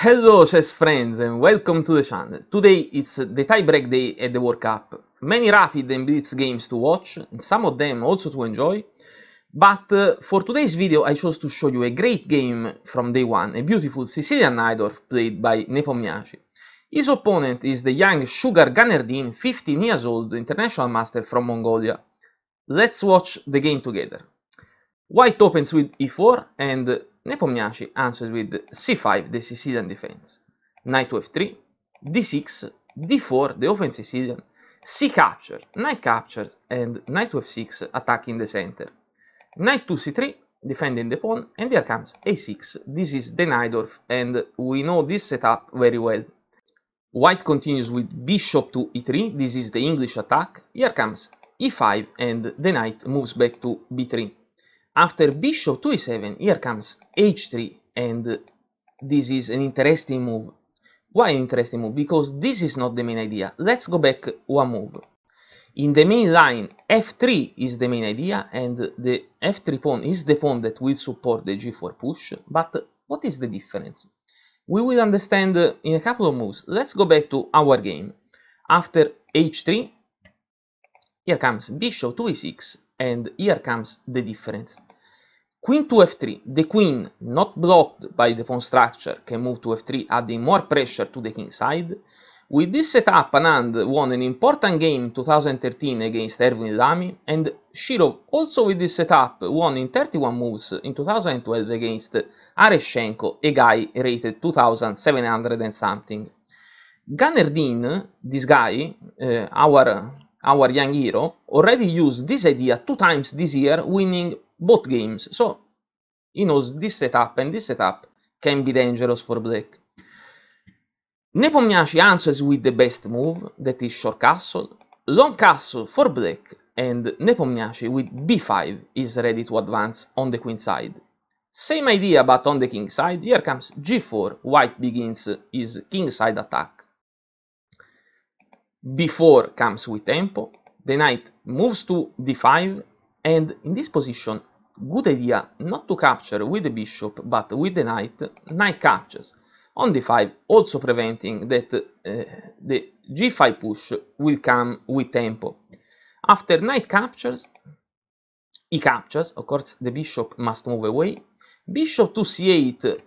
Hello chess friends and welcome to the channel. Today it's the tiebreak day at the World Cup. Many rapid and blitz games to watch, and some of them also to enjoy. But uh, for today's video I chose to show you a great game from day one, a beautiful Sicilian Nidorf played by Nepomniachtchi. His opponent is the young Sugar Ganerdin, 15 years old, international master from Mongolia. Let's watch the game together. White opens with e4 and Nepomniachtchi answered with c5 the Sicilian defense, knight to f3, d6, d4 the open Sicilian, c capture, knight captures, and knight to f6 attacking the center. Knight to c3 defending the pawn, and here comes a6. This is the Nidorf, and we know this setup very well. White continues with bishop to e3, this is the English attack. Here comes e5, and the knight moves back to b3. After bishop to e7, here comes h3, and this is an interesting move. Why interesting move? Because this is not the main idea. Let's go back one move. In the main line, f3 is the main idea, and the f3 pawn is the pawn that will support the g4 push, but what is the difference? We will understand in a couple of moves. Let's go back to our game. After h3, here comes bishop to e6, and here comes the difference. Queen to f3, the queen not blocked by the pawn structure can move to f3 adding more pressure to the king side. With this setup Anand won an important game 2013 against Erwin Lamy and Shirov also with this setup won in 31 moves in 2012 against Areshenko, a guy rated 2700 and something. Gunner Dean, this guy, uh, our, our young hero, already used this idea two times this year winning both games. So he knows this setup and this setup can be dangerous for black. Nepomniachtchi answers with the best move, that is short castle. Long castle for black and Nepomniachtchi with b5 is ready to advance on the queen side. Same idea but on the king side, here comes g4, white begins his king side attack. b4 comes with tempo, the knight moves to d5 and in this position good idea not to capture with the bishop but with the knight knight captures on d5 also preventing that uh, the g5 push will come with tempo after knight captures he captures of course the bishop must move away bishop to c8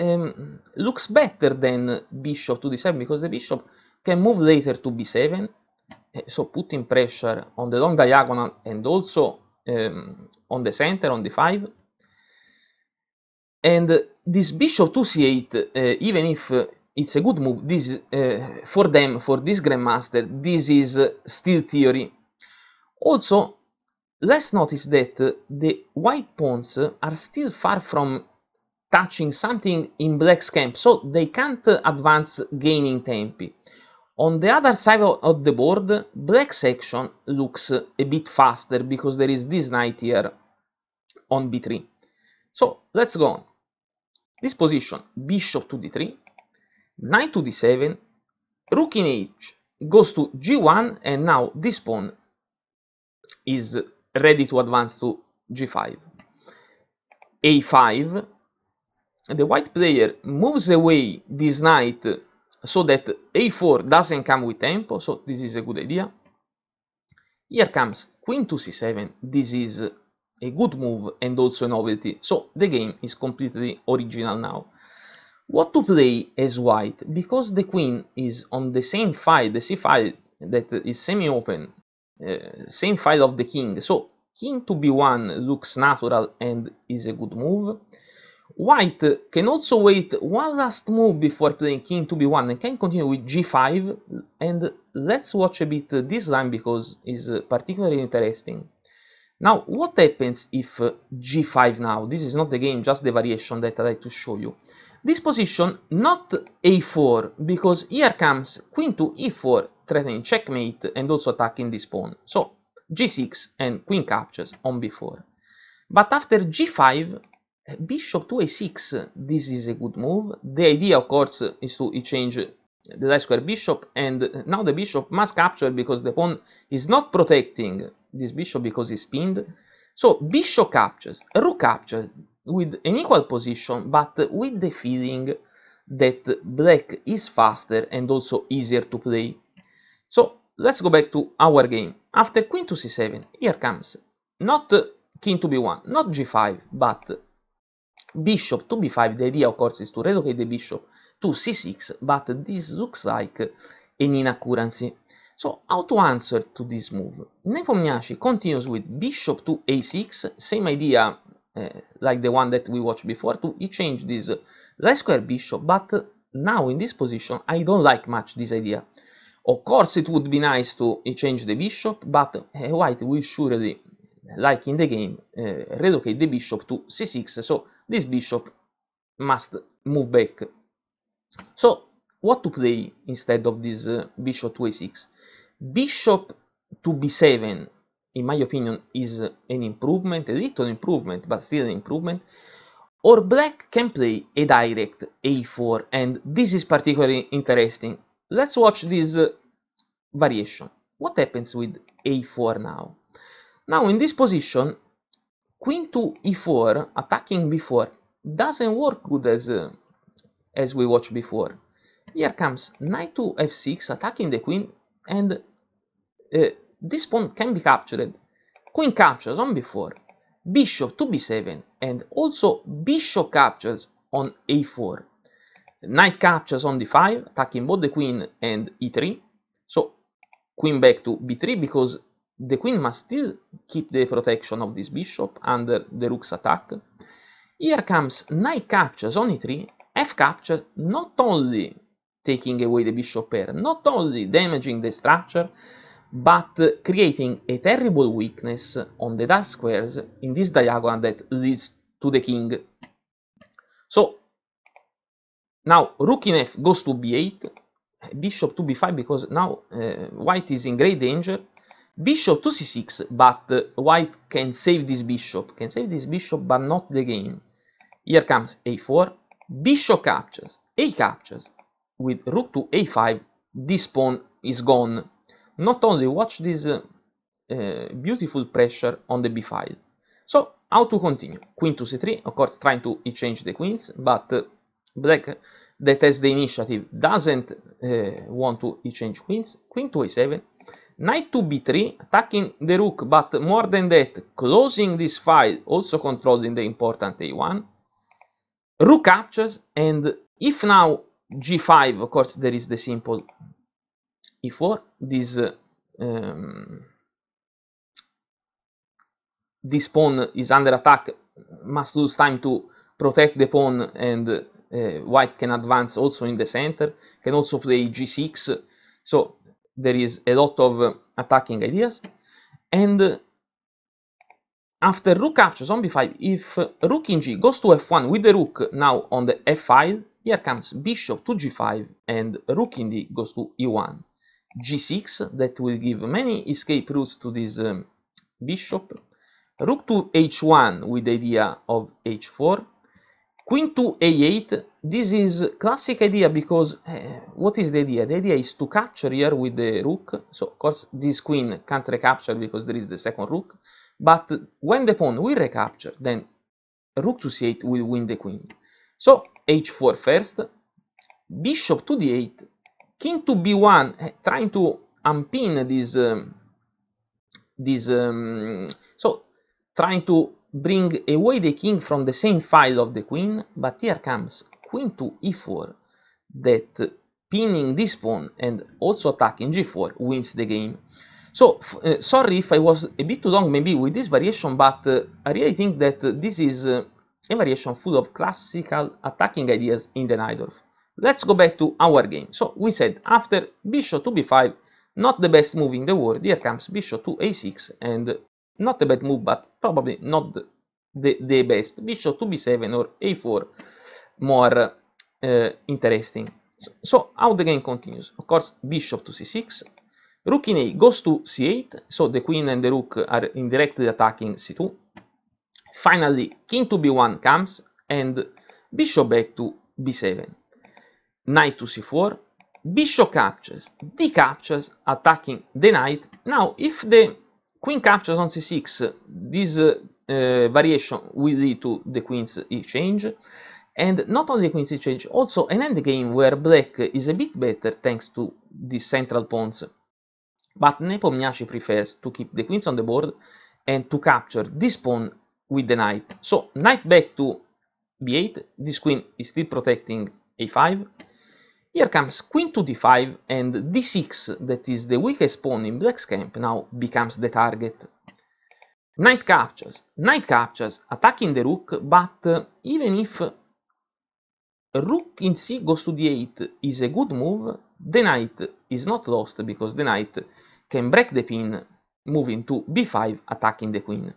um, looks better than bishop to d7 because the bishop can move later to b7 so putting pressure on the long diagonal and also um, on the center, on the 5 And this bishop to c8, uh, even if uh, it's a good move this uh, for them for this grandmaster this is uh, still theory also let's notice that uh, the white pawns are still far from touching something in black's camp so they can't advance gaining tempi on the other side of the board, black section looks a bit faster because there is this knight here on b3. So let's go on. This position, bishop to d3, knight to d7, rook in h goes to g1 and now this pawn is ready to advance to g5. a5, the white player moves away this knight so that a4 doesn't come with tempo, so this is a good idea. Here comes queen to c7, this is a good move and also a novelty, so the game is completely original now. What to play as white? Because the queen is on the same file, the c file that is semi-open, uh, same file of the king, so king to b1 looks natural and is a good move. White can also wait one last move before playing king to b1 and can continue with g5 and let's watch a bit this line because it's particularly interesting. Now what happens if g5 now? This is not the game, just the variation that I like to show you. This position not a4 because here comes queen to e4 threatening checkmate and also attacking this pawn. So g6 and queen captures on b4. But after g5 bishop to a6 this is a good move the idea of course is to exchange the light square bishop and now the bishop must capture because the pawn is not protecting this bishop because he's pinned so bishop captures rook captures with an equal position but with the feeling that black is faster and also easier to play so let's go back to our game after queen to c7 here comes not king to b1 not g5 but bishop to b5, the idea of course is to relocate the bishop to c6, but this looks like an inaccuracy. So how to answer to this move? Nepomniachtchi continues with bishop to a6, same idea uh, like the one that we watched before, to e change this light square bishop, but now in this position I don't like much this idea. Of course it would be nice to e change the bishop, but uh, white will surely like in the game, uh, eh, relocate the bishop to c6, so this bishop must move back. So what to play instead of this uh, bishop to a6? Bishop to b7, in my opinion, is an improvement, a little improvement, but still an improvement. Or black can play a direct a4, and this is particularly interesting. Let's watch this uh, variation. What happens with a4 now? Now in this position, queen to e4, attacking b4, doesn't work good as, uh, as we watched before. Here comes knight to f6, attacking the queen, and uh, this pawn can be captured. Queen captures on b4, bishop to b7, and also bishop captures on a4. Knight captures on d5, attacking both the queen and e3. So queen back to b3 because the queen must still keep the protection of this bishop under the rook's attack. Here comes knight captures on e3, f captures not only taking away the bishop pair, not only damaging the structure, but creating a terrible weakness on the dark squares in this diagonal that leads to the king. So, now rook in f goes to b8, bishop to b5 because now uh, white is in great danger bishop to c6 but white can save this bishop can save this bishop but not the game here comes a4 bishop captures a captures with rook to a5 this pawn is gone not only watch this uh, uh, beautiful pressure on the b file so how to continue queen to c3 of course trying to exchange the queens but uh, black that has the initiative doesn't uh, want to exchange queens queen to a7 Knight to b3, attacking the rook, but more than that, closing this file, also controlling the important a1. Rook captures, and if now g5, of course, there is the simple e4, this, uh, um, this pawn is under attack, must lose time to protect the pawn, and uh, white can advance also in the center, can also play g6, so there is a lot of uh, attacking ideas and uh, after rook captures on b5 if uh, rook in g goes to f1 with the rook now on the f file here comes bishop to g5 and rook in d goes to e1 g6 that will give many escape routes to this um, bishop rook to h1 with the idea of h4 Queen to a8, this is classic idea because uh, what is the idea? The idea is to capture here with the rook, so of course this queen can't recapture because there is the second rook, but when the pawn will recapture, then rook to c8 will win the queen. So h4 first, bishop to d8, king to b1, eh, trying to unpin this, um, this um, so trying to bring away the king from the same file of the queen, but here comes queen to e4, that pinning this pawn and also attacking g4 wins the game. So, uh, sorry if I was a bit too long maybe with this variation, but uh, I really think that uh, this is uh, a variation full of classical attacking ideas in the Nidorf. Let's go back to our game. So, we said after bishop to b5, not the best move in the world, here comes bishop to a6 and not a bad move, but probably not the, the best. Bishop to b7 or a4 more uh, interesting. So, so, how the game continues? Of course, bishop to c6. Rook in a goes to c8, so the queen and the rook are indirectly attacking c2. Finally, king to b1 comes and bishop back to b7. Knight to c4, bishop captures, d captures, attacking the knight. Now, if the Queen captures on c6, this uh, variation will lead to the queen's exchange. And not only the queen's exchange, also an endgame where black is a bit better thanks to the central pawns. But Nepomniachtchi prefers to keep the queens on the board and to capture this pawn with the knight. So knight back to b8, this queen is still protecting a5, here comes queen to d5 and d6, that is the weakest pawn in black's camp, now becomes the target. Knight captures, knight captures, attacking the rook, but uh, even if rook in c goes to d8 is a good move, the knight is not lost because the knight can break the pin, moving to b5, attacking the queen.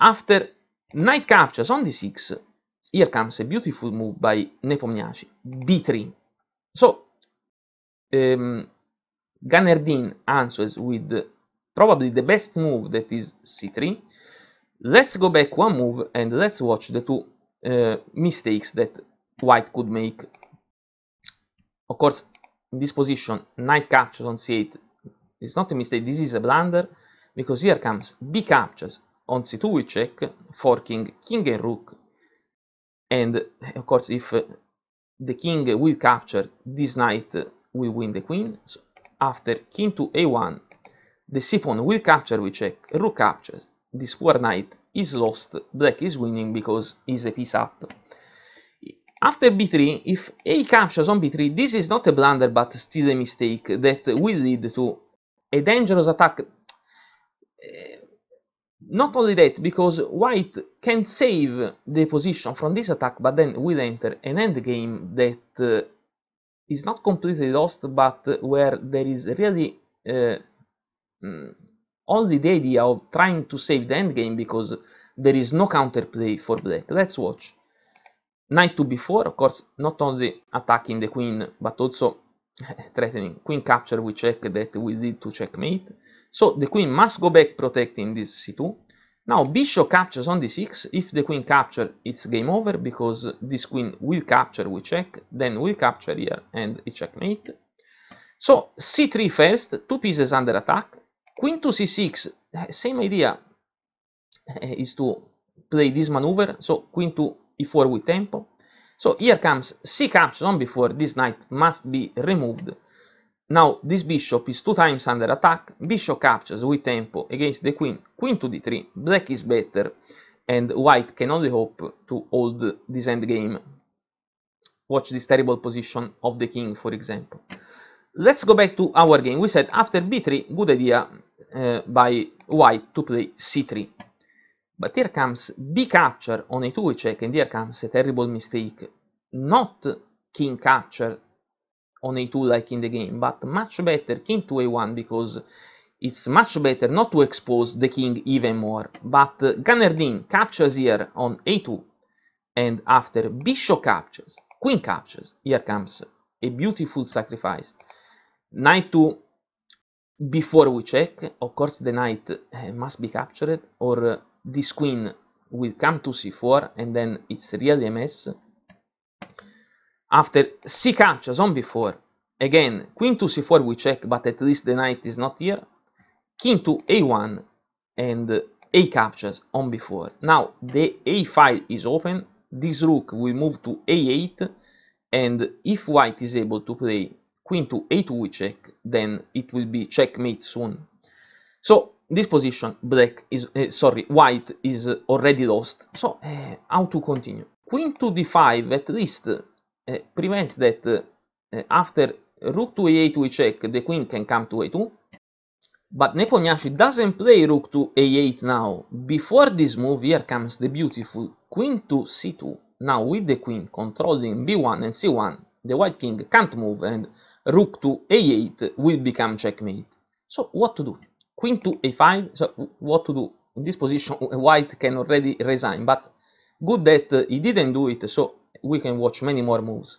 After knight captures on d6, here comes a beautiful move by Nepomniachtchi, b3. So um, answers with probably the best move that is c3. Let's go back one move and let's watch the two uh, mistakes that white could make. Of course, in this position, knight captures on c8 is not a mistake, this is a blunder, because here comes b captures on c2 we check, forking king and rook, and of course if uh, the king will capture, this knight will win the queen. So after king to a1, the c-pawn will capture, we check, rook captures, this poor knight is lost, black is winning because he's a piece up. After b3, if a captures on b3, this is not a blunder but still a mistake that will lead to a dangerous attack eh, not only that, because white can save the position from this attack, but then will enter an endgame that uh, is not completely lost, but where there is really uh, mm, only the idea of trying to save the endgame, because there is no counterplay for black. Let's watch. Knight to b4, of course, not only attacking the queen, but also threatening queen capture we check that we did to checkmate so the queen must go back protecting this c2 now bishop captures on d6 if the queen capture it's game over because this queen will capture we check then we capture here and it checkmate so c3 first two pieces under attack queen to c6 same idea is to play this maneuver so queen to e4 with tempo so here comes c-capstone before this knight must be removed. Now this bishop is two times under attack, bishop captures with tempo against the queen, queen to d3, black is better, and white can only hope to hold this endgame. Watch this terrible position of the king, for example. Let's go back to our game. We said after b3, good idea uh, by white to play c3. But here comes B capture on a2 check, and here comes a terrible mistake. Not king capture on a2 like in the game, but much better king to a1 because it's much better not to expose the king even more. But uh, captures here on a2, and after bishop captures, queen captures, here comes a beautiful sacrifice. Knight to before we check, of course the knight eh, must be captured, or this queen will come to c4 and then it's really a mess. After c captures on b4, again queen to c4 we check but at least the knight is not here. King to a1 and a captures on b4. Now the a file is open, this rook will move to a8 and if white is able to play queen to a2 we check, then it will be checkmate soon. So this position black is uh, sorry white is already lost so uh, how to continue queen to d5 at least eh, prevents that after rook to a8 we check the queen can come to a2 but Nepomniachtchi doesn't play rook to a8 now before this move here comes the beautiful queen to c2 now with the queen controlling b1 and c1 the white king can't move and rook to a8 will become checkmate so what to do queen to a5 so what to do in this position white can already resign but good that uh, he didn't do it so we can watch many more moves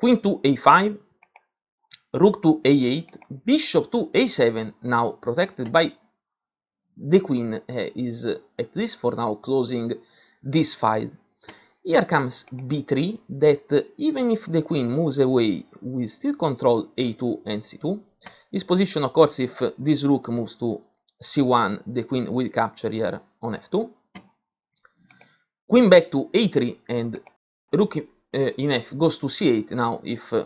queen to a5 rook to a8 bishop to a7 now protected by the queen uh, is uh, at least for now closing this file here comes b3 that uh, even if the queen moves away we still control a2 and c2 this position occurs if this rook moves to c1, the queen will capture here on f2. Queen back to a3 and rook uh, in f goes to c8. Now if uh,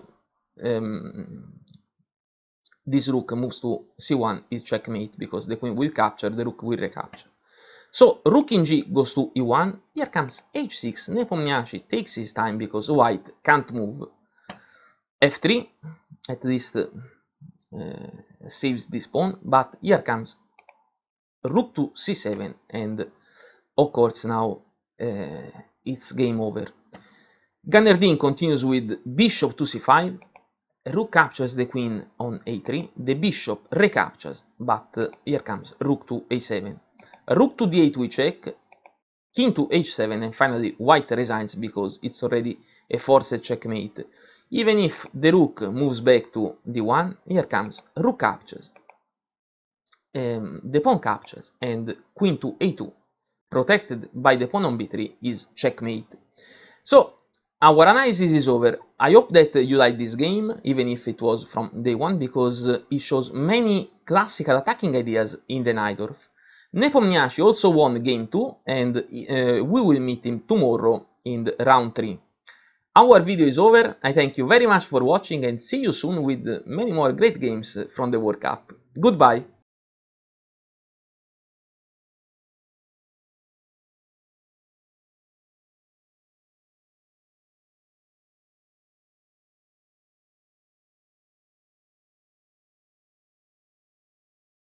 um, this rook moves to c1, it's checkmate because the queen will capture, the rook will recapture. So rook in g goes to e1, here comes h6, Nepomniachtchi takes his time because white can't move f3, at least uh, uh, saves this pawn but here comes rook to c7 and of course now uh, it's game over Gannerdin continues with bishop to c5 rook captures the queen on a3 the bishop recaptures but uh, here comes rook to a7 rook to d8 we check king to h7 and finally white resigns because it's already a forced checkmate even if the rook moves back to d1, here comes rook captures, um, the pawn captures, and queen to a2, protected by the pawn on b3, is checkmate. So, our analysis is over. I hope that you liked this game, even if it was from day one, because it shows many classical attacking ideas in the Nidorf. Nepomniachtchi also won game 2, and uh, we will meet him tomorrow in round 3. Our video is over, I thank you very much for watching and see you soon with many more great games from the World Cup. Goodbye!